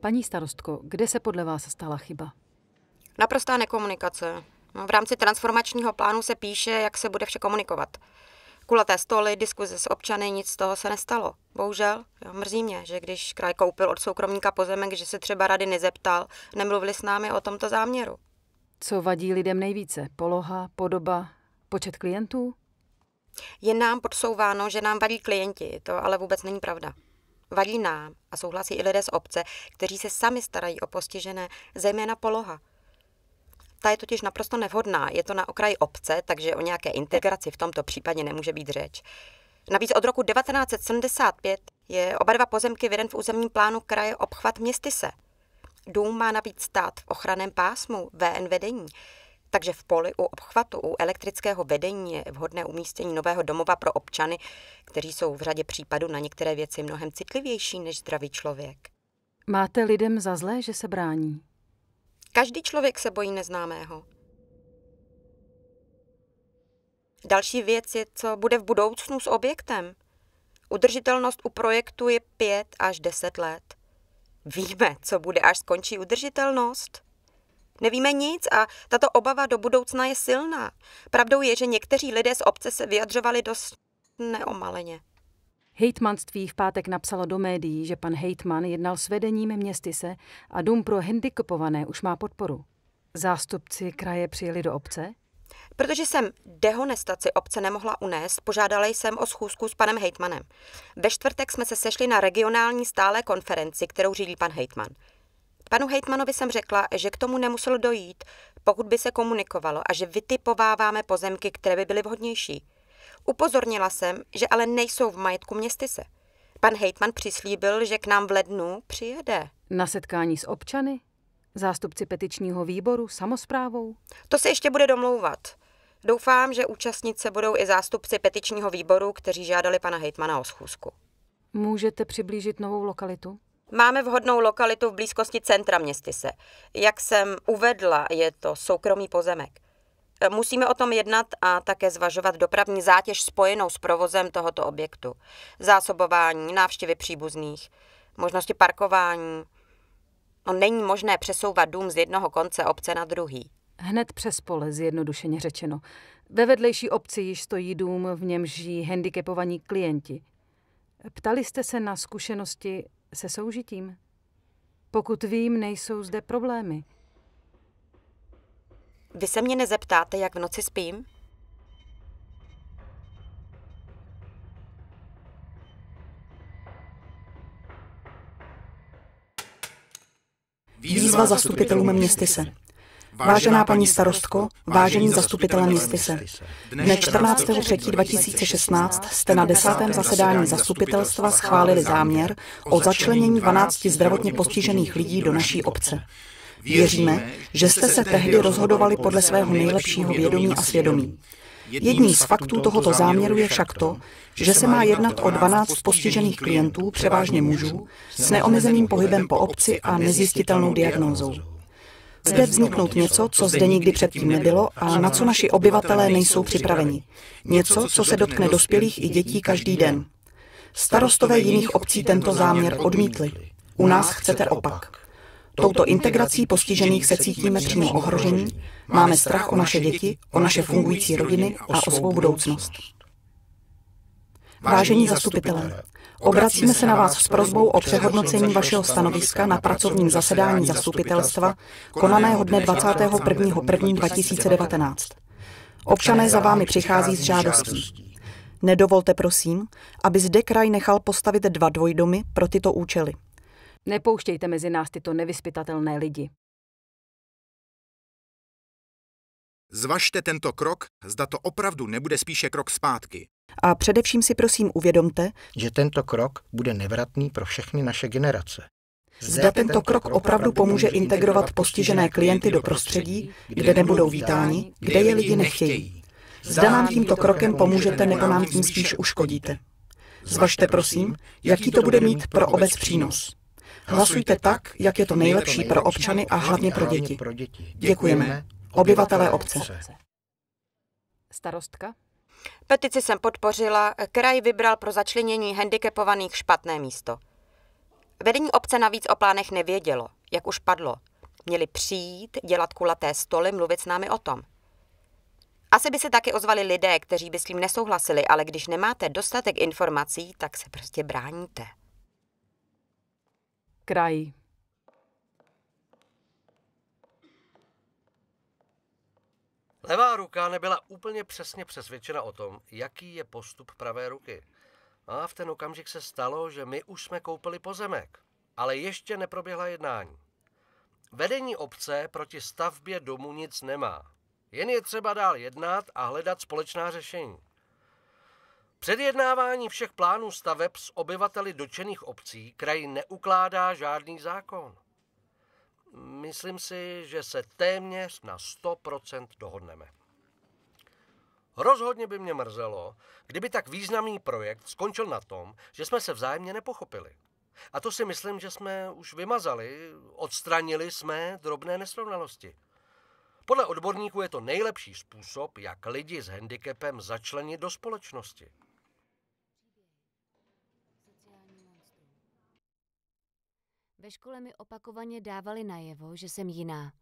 Paní starostko, kde se podle vás stala chyba? Naprostá nekomunikace. V rámci transformačního plánu se píše, jak se bude vše komunikovat. Kulaté stoly, diskuze s občany, nic z toho se nestalo. Bohužel, jo, mrzí mě, že když kraj koupil od soukromníka pozemek, že se třeba rady nezeptal, nemluvili s námi o tomto záměru. Co vadí lidem nejvíce? Poloha, podoba, počet klientů? Je nám podsouváno, že nám vadí klienti, to ale vůbec není pravda. Vadí nám a souhlasí i lidé z obce, kteří se sami starají o postižené, zejména poloha. Ta je totiž naprosto nevhodná, je to na okraji obce, takže o nějaké integraci v tomto případě nemůže být řeč. Navíc od roku 1975 je oba dva pozemky veden v územním plánu kraje obchvat se. Dům má navíc stát v ochraném pásmu VN vedení, takže v poli u obchvatu u elektrického vedení je vhodné umístění nového domova pro občany, kteří jsou v řadě případů na některé věci mnohem citlivější než zdravý člověk. Máte lidem za zlé, že se brání? Každý člověk se bojí neznámého. Další věc je, co bude v budoucnu s objektem. Udržitelnost u projektu je 5 až 10 let. Víme, co bude, až skončí udržitelnost? Nevíme nic a tato obava do budoucna je silná. Pravdou je, že někteří lidé z obce se vyjadřovali dost neomaleně. Hejtmanství v pátek napsalo do médií, že pan Hejtman jednal s vedením se a dům pro handicapované už má podporu. Zástupci kraje přijeli do obce? Protože jsem dehonestaci obce nemohla unést, požádala jsem o schůzku s panem Hejtmanem. Ve čtvrtek jsme se sešli na regionální stále konferenci, kterou řídí pan Hejtman. Panu Hejtmanovi jsem řekla, že k tomu nemuselo dojít, pokud by se komunikovalo a že vytipováváme pozemky, které by byly vhodnější. Upozornila jsem, že ale nejsou v majetku městyse. Pan Hejtman přislíbil, že k nám v lednu přijede. Na setkání s občany? Zástupci petičního výboru, samozprávou? To se ještě bude domlouvat. Doufám, že se budou i zástupci petičního výboru, kteří žádali pana Hejtmana o schůzku. Můžete přiblížit novou lokalitu? Máme vhodnou lokalitu v blízkosti centra se. Jak jsem uvedla, je to soukromý pozemek. Musíme o tom jednat a také zvažovat dopravní zátěž spojenou s provozem tohoto objektu. Zásobování, návštěvy příbuzných, možnosti parkování. No, není možné přesouvat dům z jednoho konce obce na druhý. Hned přes pole, zjednodušeně řečeno. Ve vedlejší obci již stojí dům, v němž žijí handicapovaní klienti. Ptali jste se na zkušenosti se soužitím. Pokud vím, nejsou zde problémy. Vy se mě nezeptáte, jak v noci spím? Výzva zastupitelům se. Vážená paní starostko, vážení zastupitelé městyse, dne 14.3.2016 jste na desátém zasedání zastupitelstva schválili záměr o začlenění 12 zdravotně postižených lidí do naší obce. Věříme, že jste se tehdy rozhodovali podle svého nejlepšího vědomí a svědomí. Jedním z faktů tohoto záměru je však to, že se má jednat o 12 postižených klientů, převážně mužů, s neomezeným pohybem po obci a nezjistitelnou diagnózou. Zde vzniknout něco, co zde nikdy předtím nebylo a na co naši obyvatelé nejsou připraveni. Něco, co se dotkne dospělých i dětí každý den. Starostové jiných obcí tento záměr odmítli. U nás chcete opak. Touto integrací postižených se cítíme přímo ohrožení, máme strach o naše děti, o naše fungující rodiny a o svou budoucnost. Vážení zastupitelé, obracíme se na vás s prozbou o přehodnocení vašeho stanoviska na pracovním zasedání zastupitelstva konaného dne 21.1.2019. Občané za vámi přichází s žádostí. Nedovolte prosím, aby zde kraj nechal postavit dva dvojdomy pro tyto účely. Nepouštějte mezi nás tyto nevyspytatelné lidi. Zvažte tento krok, zda to opravdu nebude spíše krok zpátky. A především si prosím uvědomte, že tento krok bude nevratný pro všechny naše generace. Zda, zda tento krok opravdu pomůže integrovat postižené klienty do prostředí, kde nebudou vítáni, kde je lidi nechtějí. Zda nám tímto krokem pomůžete nebo nám tím spíš uškodíte. Zvažte prosím, jaký to bude mít pro obec přínos. Hlasujte tak, jak je to nejlepší pro občany a hlavně pro děti. Děkujeme obyvatelé obce. Starostka? Petici jsem podpořila, kraj vybral pro začlenění handicapovaných špatné místo. Vedení obce navíc o plánech nevědělo, jak už padlo. Měli přijít, dělat kulaté stoly, mluvit s námi o tom. Asi by se taky ozvali lidé, kteří by s tím nesouhlasili, ale když nemáte dostatek informací, tak se prostě bráníte. Kraj. Levá ruka nebyla úplně přesně přesvědčena o tom, jaký je postup pravé ruky. A v ten okamžik se stalo, že my už jsme koupili pozemek, ale ještě neproběhla jednání. Vedení obce proti stavbě domu nic nemá. Jen je třeba dál jednat a hledat společná řešení. Předjednávání všech plánů staveb s obyvateli dočených obcí kraj neukládá žádný zákon myslím si, že se téměř na 100% dohodneme. Rozhodně by mě mrzelo, kdyby tak významný projekt skončil na tom, že jsme se vzájemně nepochopili. A to si myslím, že jsme už vymazali, odstranili jsme drobné nesrovnalosti. Podle odborníků je to nejlepší způsob, jak lidi s handicapem začlenit do společnosti. Ve škole mi opakovaně dávali najevo, že jsem jiná.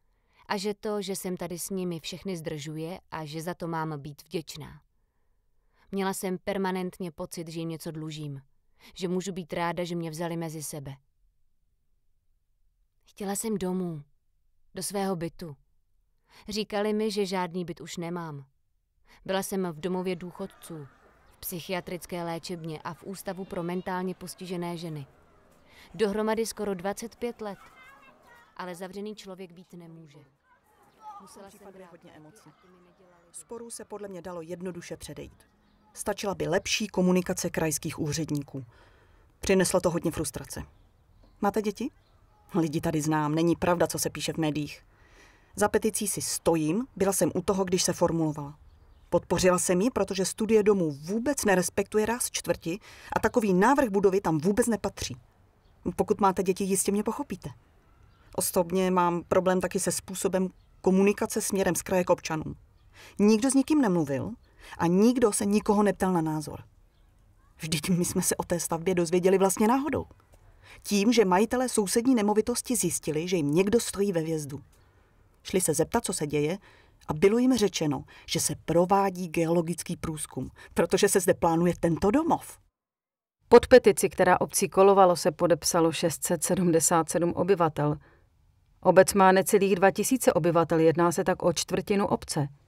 A že to, že jsem tady s nimi všechny zdržuje a že za to mám být vděčná. Měla jsem permanentně pocit, že jim něco dlužím. Že můžu být ráda, že mě vzali mezi sebe. Chtěla jsem domů. Do svého bytu. Říkali mi, že žádný byt už nemám. Byla jsem v domově důchodců, v psychiatrické léčebně a v ústavu pro mentálně postižené ženy. Dohromady skoro 25 let. Ale zavřený člověk být nemůže. Musela se brát hodně emoce. Sporů se podle mě dalo jednoduše předejít. Stačila by lepší komunikace krajských úředníků. Přineslo to hodně frustrace. Máte děti? Lidi tady znám, není pravda, co se píše v médiích. Za peticí si stojím, byla jsem u toho, když se formulovala. Podpořila jsem ji, protože studie domů vůbec nerespektuje ráz čtvrti a takový návrh budovy tam vůbec nepatří. Pokud máte děti, jistě mě pochopíte. Osobně mám problém taky se způsobem komunikace směrem z kraje k občanům. Nikdo s nikým nemluvil a nikdo se nikoho neptal na názor. Vždyť my jsme se o té stavbě dozvěděli vlastně náhodou. Tím, že majitelé sousední nemovitosti zjistili, že jim někdo stojí ve vězdu. Šli se zeptat, co se děje, a bylo jim řečeno, že se provádí geologický průzkum, protože se zde plánuje tento domov. Pod petici, která obcí kolovalo, se podepsalo 677 obyvatel. Obec má necelých 2000 obyvatel, jedná se tak o čtvrtinu obce –